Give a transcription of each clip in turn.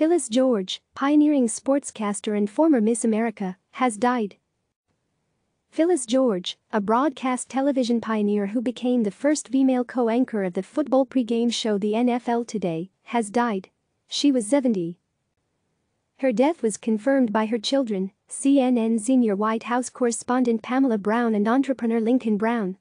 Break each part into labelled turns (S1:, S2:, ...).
S1: Phyllis George, pioneering sportscaster and former Miss America, has died. Phyllis George, a broadcast television pioneer who became the first female co-anchor of the football pregame show The NFL Today, has died. She was 70. Her death was confirmed by her children, CNN senior White House correspondent Pamela Brown and entrepreneur Lincoln Brown.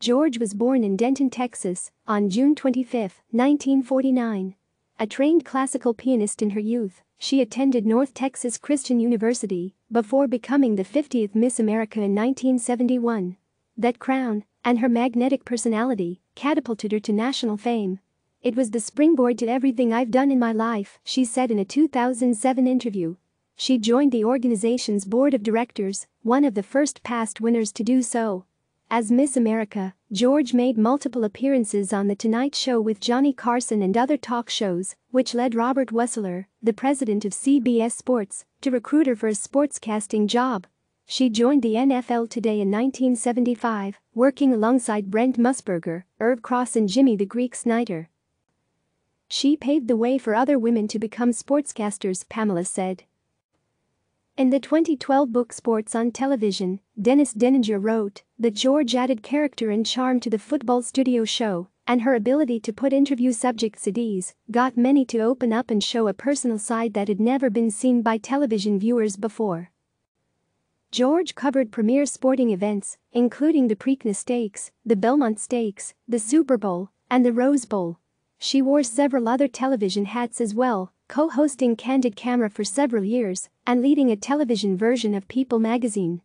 S1: George was born in Denton, Texas, on June 25, 1949. A trained classical pianist in her youth, she attended North Texas Christian University before becoming the 50th Miss America in 1971. That crown and her magnetic personality catapulted her to national fame. It was the springboard to everything I've done in my life, she said in a 2007 interview. She joined the organization's board of directors, one of the first past winners to do so. As Miss America, George made multiple appearances on The Tonight Show with Johnny Carson and other talk shows, which led Robert Wessler, the president of CBS Sports, to recruit her for a sportscasting job. She joined the NFL Today in 1975, working alongside Brent Musburger, Irv Cross and Jimmy the Greek Snyder. She paved the way for other women to become sportscasters, Pamela said. In the 2012 book Sports on Television, Dennis Denninger wrote that George added character and charm to the football studio show, and her ability to put interview subjects at ease got many to open up and show a personal side that had never been seen by television viewers before. George covered premier sporting events, including the Preakness Stakes, the Belmont Stakes, the Super Bowl, and the Rose Bowl. She wore several other television hats as well, co-hosting Candid Camera for several years and leading a television version of People magazine.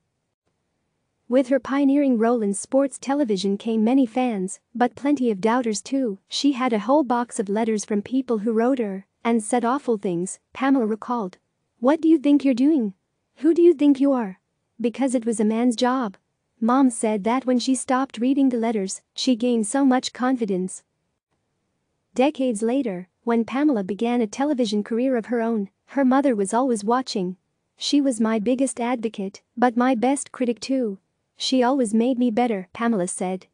S1: With her pioneering role in sports television came many fans, but plenty of doubters too. She had a whole box of letters from people who wrote her and said awful things, Pamela recalled. What do you think you're doing? Who do you think you are? Because it was a man's job. Mom said that when she stopped reading the letters, she gained so much confidence. Decades later, when Pamela began a television career of her own, her mother was always watching. She was my biggest advocate, but my best critic too. She always made me better, Pamela said.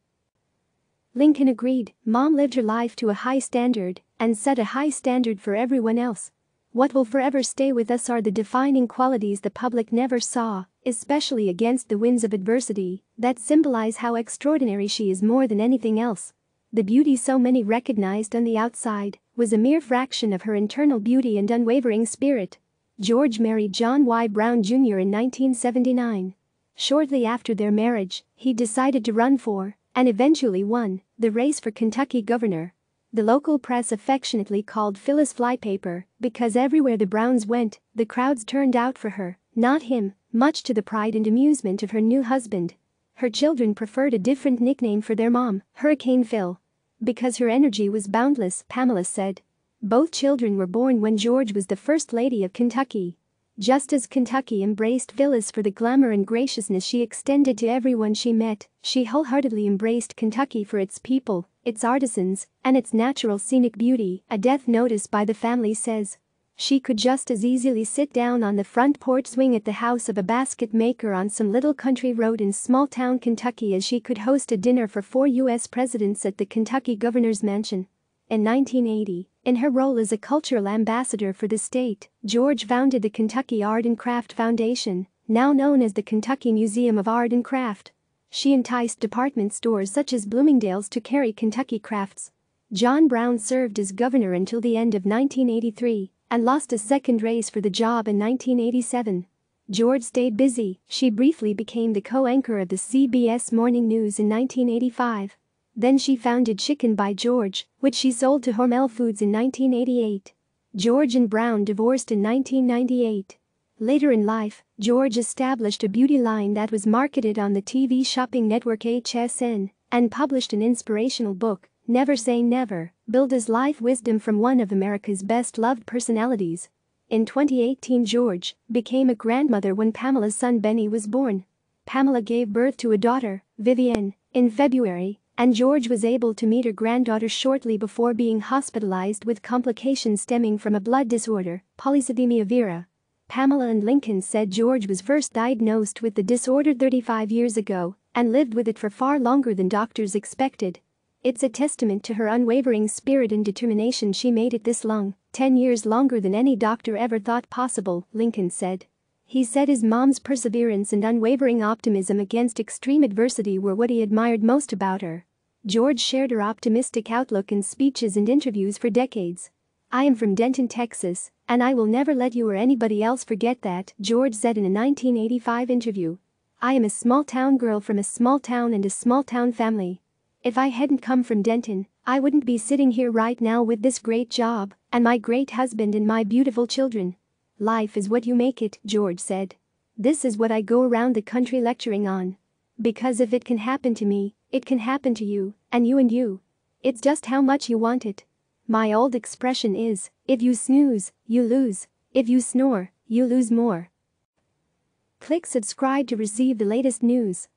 S1: Lincoln agreed, Mom lived her life to a high standard and set a high standard for everyone else. What will forever stay with us are the defining qualities the public never saw, especially against the winds of adversity, that symbolize how extraordinary she is more than anything else. The beauty so many recognized on the outside was a mere fraction of her internal beauty and unwavering spirit. George married John Y. Brown Jr. in 1979. Shortly after their marriage, he decided to run for, and eventually won, the race for Kentucky governor. The local press affectionately called Phyllis Flypaper because everywhere the Browns went, the crowds turned out for her, not him, much to the pride and amusement of her new husband, her children preferred a different nickname for their mom, Hurricane Phil. Because her energy was boundless, Pamela said. Both children were born when George was the First Lady of Kentucky. Just as Kentucky embraced Phyllis for the glamour and graciousness she extended to everyone she met, she wholeheartedly embraced Kentucky for its people, its artisans, and its natural scenic beauty, a death notice by the family says. She could just as easily sit down on the front porch swing at the house of a basket maker on some little country road in small-town Kentucky as she could host a dinner for four U.S. presidents at the Kentucky governor's mansion. In 1980, in her role as a cultural ambassador for the state, George founded the Kentucky Art and Craft Foundation, now known as the Kentucky Museum of Art and Craft. She enticed department stores such as Bloomingdale's to carry Kentucky crafts. John Brown served as governor until the end of 1983 and lost a second race for the job in 1987. George stayed busy, she briefly became the co-anchor of the CBS Morning News in 1985. Then she founded Chicken by George, which she sold to Hormel Foods in 1988. George and Brown divorced in 1998. Later in life, George established a beauty line that was marketed on the TV shopping network HSN and published an inspirational book, Never Say Never, build his life wisdom from one of America's best loved personalities. In 2018 George became a grandmother when Pamela's son Benny was born. Pamela gave birth to a daughter, Vivienne, in February, and George was able to meet her granddaughter shortly before being hospitalized with complications stemming from a blood disorder, polycythemia vera. Pamela and Lincoln said George was first diagnosed with the disorder 35 years ago and lived with it for far longer than doctors expected. It's a testament to her unwavering spirit and determination she made it this long, 10 years longer than any doctor ever thought possible, Lincoln said. He said his mom's perseverance and unwavering optimism against extreme adversity were what he admired most about her. George shared her optimistic outlook in speeches and interviews for decades. I am from Denton, Texas, and I will never let you or anybody else forget that, George said in a 1985 interview. I am a small town girl from a small town and a small town family, if I hadn't come from Denton, I wouldn't be sitting here right now with this great job, and my great husband and my beautiful children. Life is what you make it, George said. This is what I go around the country lecturing on. Because if it can happen to me, it can happen to you, and you and you. It's just how much you want it. My old expression is, if you snooze, you lose, if you snore, you lose more. Click subscribe to receive the latest news.